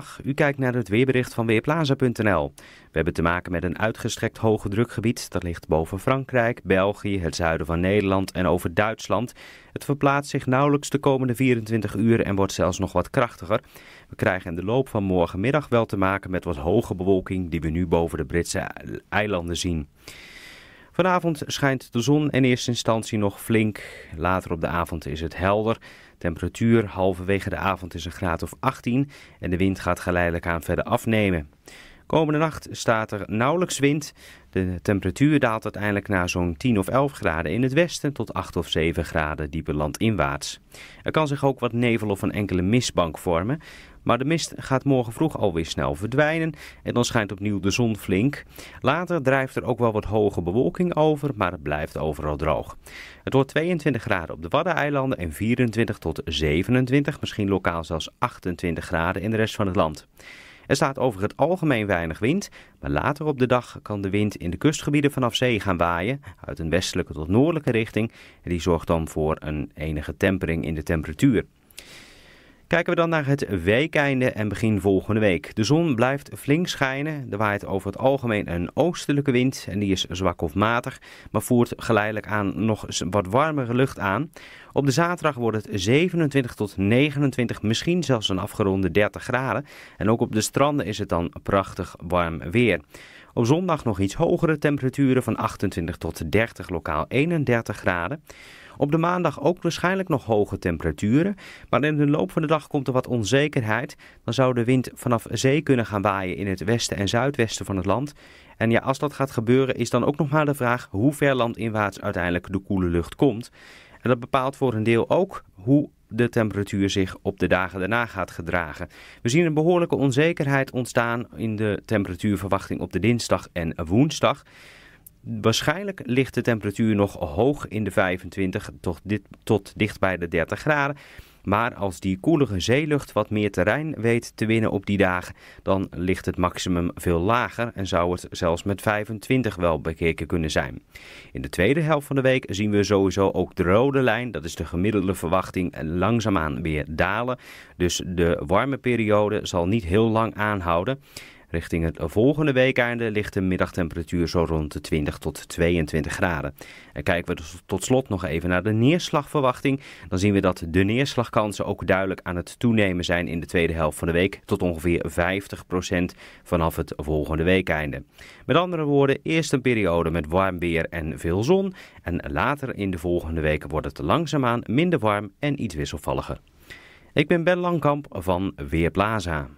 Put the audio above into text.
Ach, u kijkt naar het weerbericht van Weerplaza.nl. We hebben te maken met een uitgestrekt hoge drukgebied. Dat ligt boven Frankrijk, België, het zuiden van Nederland en over Duitsland. Het verplaatst zich nauwelijks de komende 24 uur en wordt zelfs nog wat krachtiger. We krijgen in de loop van morgenmiddag wel te maken met wat hoge bewolking die we nu boven de Britse eilanden zien. Vanavond schijnt de zon in eerste instantie nog flink. Later op de avond is het helder. Temperatuur halverwege de avond is een graad of 18 en de wind gaat geleidelijk aan verder afnemen. Komende nacht staat er nauwelijks wind. De temperatuur daalt uiteindelijk naar zo'n 10 of 11 graden in het westen tot 8 of 7 graden dieper landinwaarts. Er kan zich ook wat nevel of een enkele mistbank vormen. Maar de mist gaat morgen vroeg alweer snel verdwijnen en dan schijnt opnieuw de zon flink. Later drijft er ook wel wat hoge bewolking over, maar het blijft overal droog. Het wordt 22 graden op de Waddeneilanden en 24 tot 27, misschien lokaal zelfs 28 graden in de rest van het land. Er staat over het algemeen weinig wind, maar later op de dag kan de wind in de kustgebieden vanaf zee gaan waaien, uit een westelijke tot noordelijke richting. En die zorgt dan voor een enige tempering in de temperatuur. Kijken we dan naar het weekeinde en begin volgende week. De zon blijft flink schijnen. Er waait over het algemeen een oostelijke wind en die is zwak of matig, maar voert geleidelijk aan nog wat warmere lucht aan. Op de zaterdag wordt het 27 tot 29, misschien zelfs een afgeronde 30 graden. En ook op de stranden is het dan prachtig warm weer. Op zondag nog iets hogere temperaturen van 28 tot 30, lokaal 31 graden. Op de maandag ook waarschijnlijk nog hoge temperaturen. Maar in de loop van de dag komt er wat onzekerheid. Dan zou de wind vanaf zee kunnen gaan waaien in het westen en zuidwesten van het land. En ja, als dat gaat gebeuren is dan ook nog maar de vraag hoe ver landinwaarts uiteindelijk de koele lucht komt. En dat bepaalt voor een deel ook hoe de temperatuur zich op de dagen daarna gaat gedragen. We zien een behoorlijke onzekerheid ontstaan in de temperatuurverwachting op de dinsdag en woensdag. Waarschijnlijk ligt de temperatuur nog hoog in de 25 tot, dit, tot dicht bij de 30 graden. Maar als die koelige zeelucht wat meer terrein weet te winnen op die dagen, dan ligt het maximum veel lager en zou het zelfs met 25 wel bekeken kunnen zijn. In de tweede helft van de week zien we sowieso ook de rode lijn, dat is de gemiddelde verwachting, eh, langzaamaan weer dalen. Dus de warme periode zal niet heel lang aanhouden. Richting het volgende weekeinde ligt de middagtemperatuur zo rond de 20 tot 22 graden. En kijken we dus tot slot nog even naar de neerslagverwachting. Dan zien we dat de neerslagkansen ook duidelijk aan het toenemen zijn in de tweede helft van de week. Tot ongeveer 50% vanaf het volgende weekeinde. Met andere woorden, eerst een periode met warm weer en veel zon. En later in de volgende weken wordt het langzaamaan minder warm en iets wisselvalliger. Ik ben Ben Langkamp van Weerplaza.